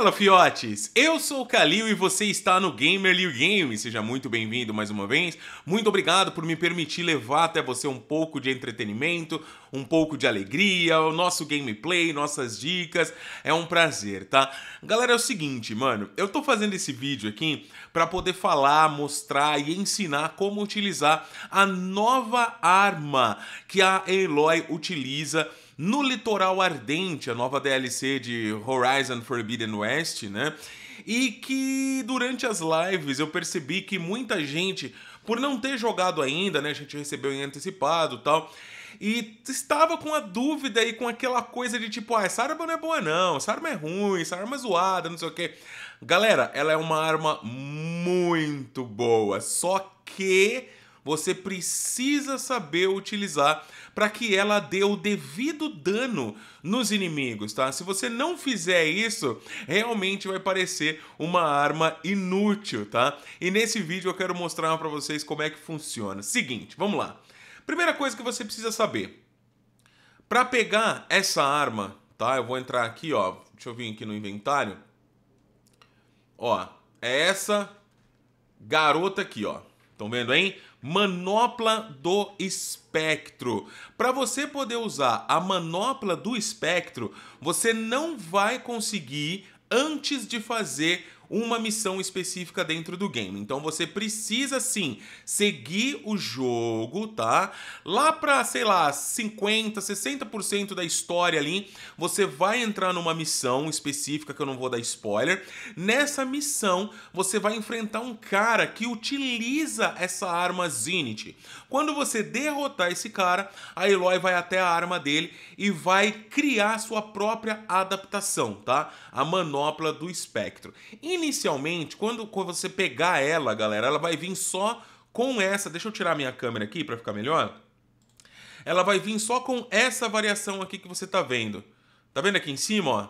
Fala, fiotes! Eu sou o Kalil e você está no Gamer Liu Game. Seja muito bem-vindo mais uma vez. Muito obrigado por me permitir levar até você um pouco de entretenimento, um pouco de alegria, o nosso gameplay, nossas dicas. É um prazer, tá? Galera, é o seguinte, mano, eu tô fazendo esse vídeo aqui para poder falar, mostrar e ensinar como utilizar a nova arma que a Eloy utiliza no litoral ardente, a nova DLC de Horizon Forbidden West, né? E que durante as lives eu percebi que muita gente, por não ter jogado ainda, né, a gente recebeu em antecipado, tal, e estava com a dúvida e com aquela coisa de tipo, ah, essa arma não é boa não, essa arma é ruim, essa arma é zoada, não sei o quê. Galera, ela é uma arma muito boa, só que você precisa saber utilizar para que ela dê o devido dano nos inimigos, tá? Se você não fizer isso, realmente vai parecer uma arma inútil, tá? E nesse vídeo eu quero mostrar para vocês como é que funciona. Seguinte, vamos lá. Primeira coisa que você precisa saber. Para pegar essa arma, tá? Eu vou entrar aqui, ó. Deixa eu vir aqui no inventário. Ó, é essa garota aqui, ó. Estão vendo, hein? manopla do espectro. Para você poder usar a manopla do espectro, você não vai conseguir antes de fazer uma missão específica dentro do game. Então você precisa sim seguir o jogo, tá? Lá para, sei lá, 50, 60% da história ali, você vai entrar numa missão específica que eu não vou dar spoiler. Nessa missão, você vai enfrentar um cara que utiliza essa arma Zenith. Quando você derrotar esse cara, a Eloy vai até a arma dele e vai criar sua própria adaptação, tá? A manopla do espectro. E Inicialmente, quando, quando você pegar ela, galera, ela vai vir só com essa. Deixa eu tirar minha câmera aqui para ficar melhor. Ela vai vir só com essa variação aqui que você tá vendo. Tá vendo aqui em cima, ó?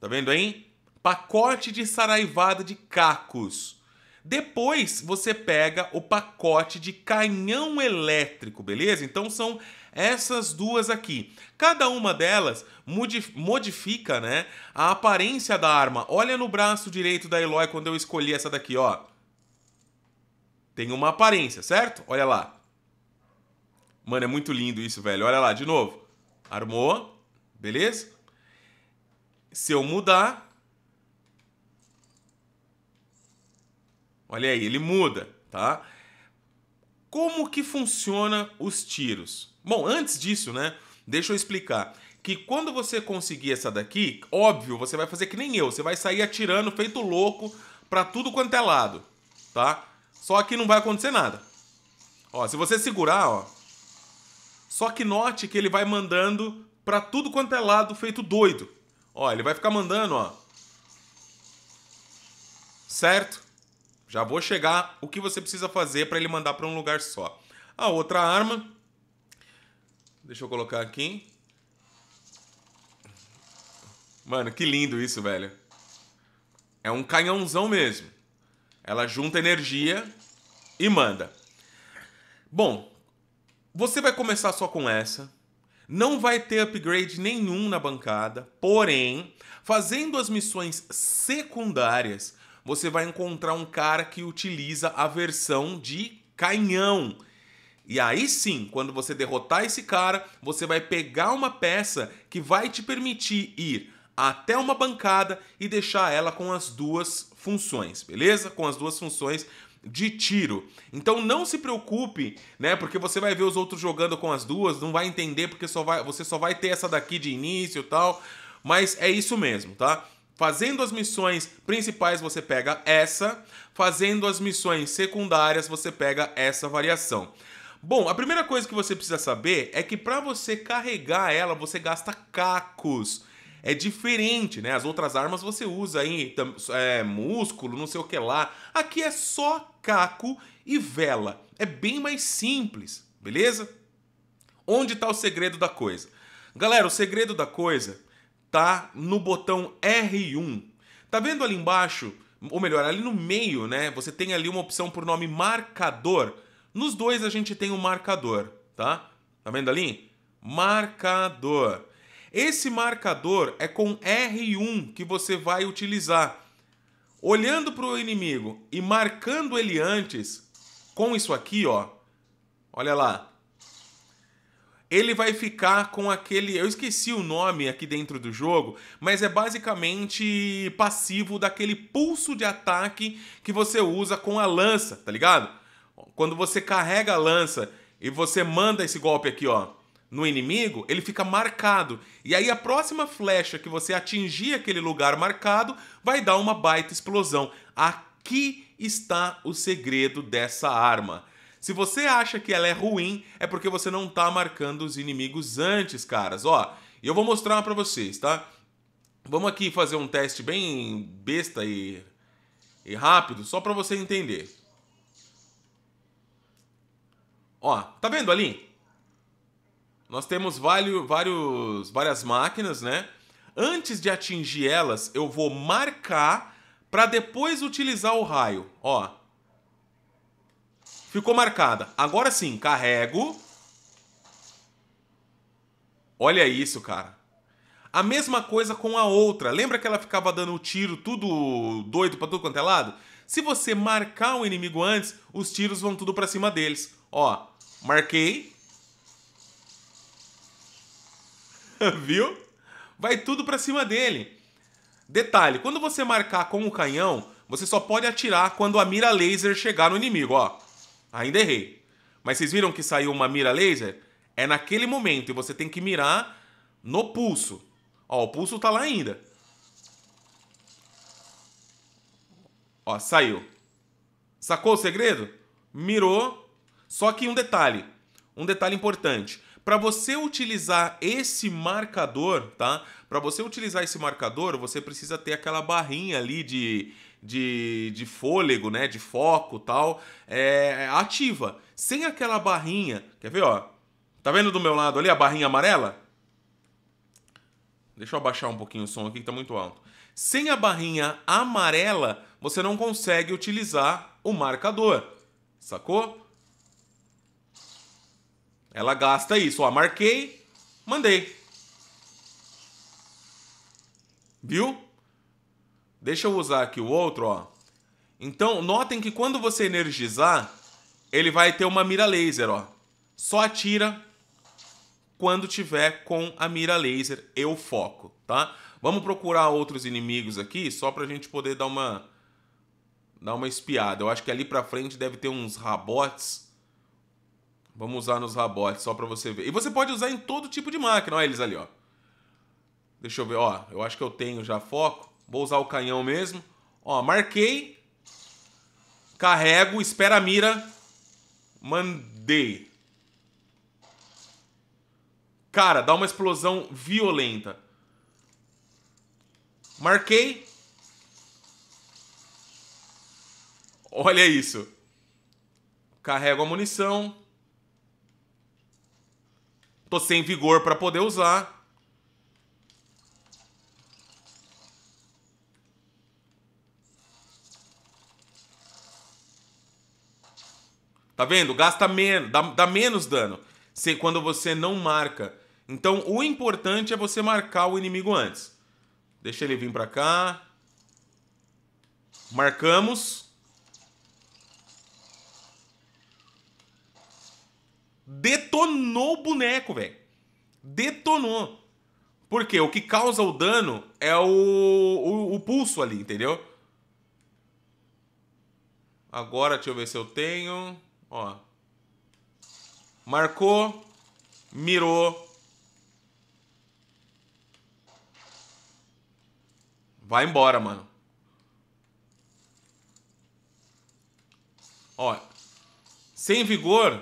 Tá vendo aí? Pacote de saraivada de cacos. Depois você pega o pacote de canhão elétrico, beleza? Então são essas duas aqui. Cada uma delas modifica né, a aparência da arma. Olha no braço direito da Eloy quando eu escolhi essa daqui, ó. Tem uma aparência, certo? Olha lá. Mano, é muito lindo isso, velho. Olha lá, de novo. Armou, beleza? Se eu mudar... Olha aí, ele muda, tá? Como que funciona os tiros? Bom, antes disso, né? Deixa eu explicar. Que quando você conseguir essa daqui, óbvio, você vai fazer que nem eu. Você vai sair atirando feito louco para tudo quanto é lado, tá? Só que não vai acontecer nada. Ó, se você segurar, ó. Só que note que ele vai mandando para tudo quanto é lado feito doido. Ó, ele vai ficar mandando, ó. Certo? Já vou chegar o que você precisa fazer para ele mandar para um lugar só. A outra arma, deixa eu colocar aqui. Mano, que lindo isso, velho. É um canhãozão mesmo. Ela junta energia e manda. Bom, você vai começar só com essa. Não vai ter upgrade nenhum na bancada, porém, fazendo as missões secundárias, você vai encontrar um cara que utiliza a versão de canhão. E aí sim, quando você derrotar esse cara, você vai pegar uma peça que vai te permitir ir até uma bancada e deixar ela com as duas funções, beleza? Com as duas funções de tiro. Então não se preocupe, né? Porque você vai ver os outros jogando com as duas, não vai entender porque só vai, você só vai ter essa daqui de início e tal. Mas é isso mesmo, tá? Fazendo as missões principais, você pega essa. Fazendo as missões secundárias, você pega essa variação. Bom, a primeira coisa que você precisa saber é que para você carregar ela, você gasta cacos. É diferente, né? As outras armas você usa aí é, músculo, não sei o que lá. Aqui é só caco e vela. É bem mais simples, beleza? Onde está o segredo da coisa? Galera, o segredo da coisa tá no botão R1. Tá vendo ali embaixo, ou melhor, ali no meio, né? Você tem ali uma opção por nome marcador. Nos dois a gente tem o um marcador, tá? Tá vendo ali? Marcador. Esse marcador é com R1 que você vai utilizar. Olhando para o inimigo e marcando ele antes com isso aqui, ó. Olha lá ele vai ficar com aquele. Eu esqueci o nome aqui dentro do jogo, mas é basicamente passivo daquele pulso de ataque que você usa com a lança, tá ligado? Quando você carrega a lança e você manda esse golpe aqui, ó, no inimigo, ele fica marcado. E aí a próxima flecha que você atingir aquele lugar marcado vai dar uma baita explosão. Aqui está o segredo dessa arma se você acha que ela é ruim, é porque você não tá marcando os inimigos antes, caras. Ó, eu vou mostrar para vocês, tá? Vamos aqui fazer um teste bem besta e, e rápido, só para você entender. Ó, tá vendo ali? Nós temos vários, vários, várias máquinas, né? Antes de atingir elas, eu vou marcar para depois utilizar o raio. Ó, Ficou marcada. Agora sim, carrego. Olha isso, cara. A mesma coisa com a outra. Lembra que ela ficava dando tiro tudo doido para tudo quanto é lado? Se você marcar o inimigo antes, os tiros vão tudo para cima deles. Ó, marquei. Viu? Vai tudo para cima dele. Detalhe, quando você marcar com o canhão, você só pode atirar quando a mira laser chegar no inimigo, ó. Ainda errei. Mas vocês viram que saiu uma mira laser? É naquele momento e você tem que mirar no pulso. Ó, o pulso tá lá ainda. Ó, saiu. Sacou o segredo? Mirou. Só que um detalhe, um detalhe importante. Para você utilizar esse marcador, tá? Para você utilizar esse marcador, você precisa ter aquela barrinha ali de, de, de fôlego, né? De foco tal, é, é, ativa. Sem aquela barrinha. Quer ver, ó? Tá vendo do meu lado ali a barrinha amarela? Deixa eu abaixar um pouquinho o som aqui que tá muito alto. Sem a barrinha amarela, você não consegue utilizar o marcador. Sacou? Ela gasta isso. Ó, marquei, mandei. Viu? Deixa eu usar aqui o outro, ó. Então, notem que quando você energizar, ele vai ter uma mira laser, ó. Só atira quando tiver com a mira laser e o foco, tá? Vamos procurar outros inimigos aqui, só pra gente poder dar uma dar uma espiada. Eu acho que ali pra frente deve ter uns rabotes. Vamos usar nos rabotes, só pra você ver. E você pode usar em todo tipo de máquina, olha eles ali, ó. Deixa eu ver, ó, eu acho que eu tenho já foco. Vou usar o canhão mesmo. Ó, marquei. Carrego, espera a mira. Mandei. Cara, dá uma explosão violenta. Marquei. Olha isso. Carrego a munição. Tô sem vigor para poder usar. Tá vendo? Gasta menos, dá, dá menos dano se, quando você não marca. Então o importante é você marcar o inimigo antes. Deixa ele vir pra cá. Marcamos. Detonou o boneco, velho. Detonou. Porque o que causa o dano é o, o, o, pulso ali, entendeu? Agora, deixa eu ver se eu tenho. Ó. Marcou, mirou. Vai embora, mano. Ó. Sem vigor,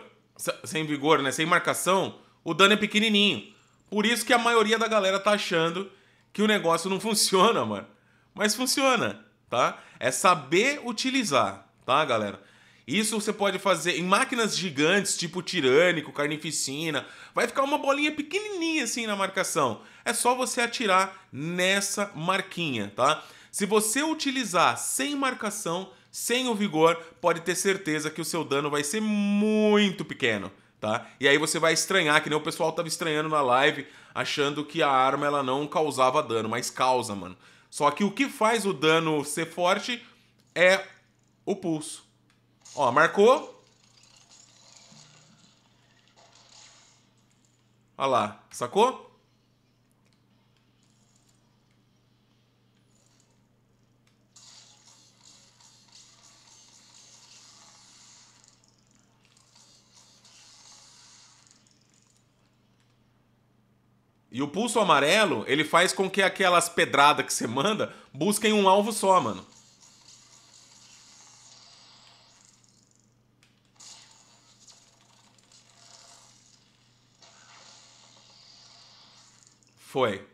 sem vigor, né? Sem marcação, o dano é pequenininho. Por isso que a maioria da galera tá achando que o negócio não funciona, mano. Mas funciona, tá? É saber utilizar, tá, galera? Isso você pode fazer em máquinas gigantes, tipo tirânico, carnificina. Vai ficar uma bolinha pequenininha assim na marcação. É só você atirar nessa marquinha, tá? Se você utilizar sem marcação, sem o vigor, pode ter certeza que o seu dano vai ser muito pequeno. Tá? E aí você vai estranhar, que nem o pessoal tava estranhando na live, achando que a arma ela não causava dano, mas causa, mano. Só que o que faz o dano ser forte é o pulso. Ó, marcou. Olha lá, sacou? E o pulso amarelo, ele faz com que aquelas pedradas que você manda busquem um alvo só, mano. Foi.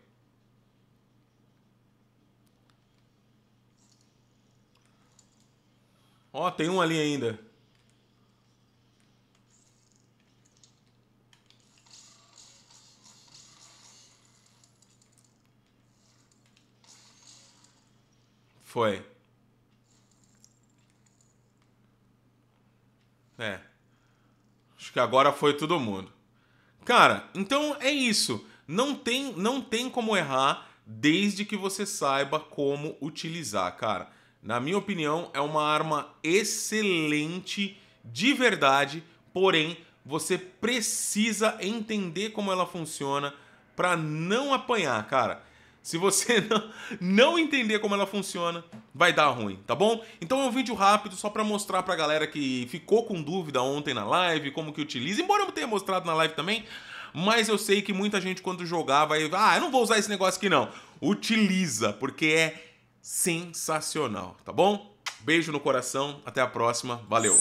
Ó, tem um ali ainda. Foi. É. Acho que agora foi todo mundo. Cara, então é isso. Não tem, não tem como errar desde que você saiba como utilizar, cara. Na minha opinião, é uma arma excelente de verdade, porém você precisa entender como ela funciona para não apanhar, cara. Se você não, não, entender como ela funciona, vai dar ruim, tá bom? Então é um vídeo rápido só para mostrar pra galera que ficou com dúvida ontem na live, como que utiliza, embora eu tenha mostrado na live também, mas eu sei que muita gente quando jogar vai, ah, eu não vou usar esse negócio aqui não. Utiliza, porque é sensacional, tá bom? Beijo no coração, até a próxima, valeu.